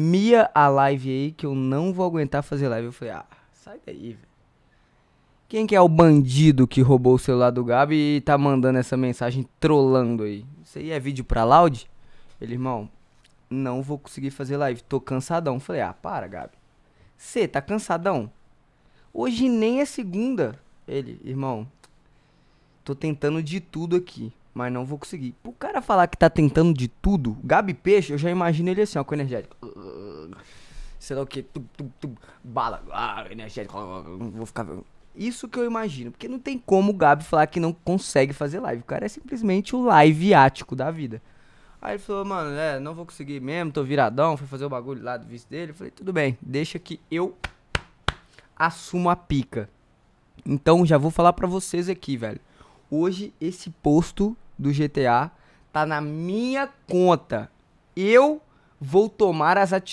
mia a live aí que eu não vou aguentar fazer live. Eu falei, ah, sai daí, velho. Quem que é o bandido que roubou o celular do Gabi e tá mandando essa mensagem trolando aí? Isso aí é vídeo pra Loud? Ele, irmão, não vou conseguir fazer live, tô cansadão. Eu falei, ah, para, Gabi. Você tá cansadão? Hoje nem é segunda. Ele, irmão, tô tentando de tudo aqui, mas não vou conseguir. Pro cara falar que tá tentando de tudo, Gabi Peixe, eu já imagino ele assim, ó, com energético sei lá o que, tu, tu, tu, bala, ah, energético, vou ficar. Isso que eu imagino, porque não tem como o Gabi falar que não consegue fazer live. O cara é simplesmente o live ático da vida. Aí ele falou, mano, é, não vou conseguir mesmo, tô viradão, fui fazer o bagulho lá do vice dele. Eu falei, tudo bem, deixa que eu assumo a pica. Então já vou falar para vocês aqui, velho. Hoje esse posto do GTA tá na minha conta. Eu vou tomar as atitudes.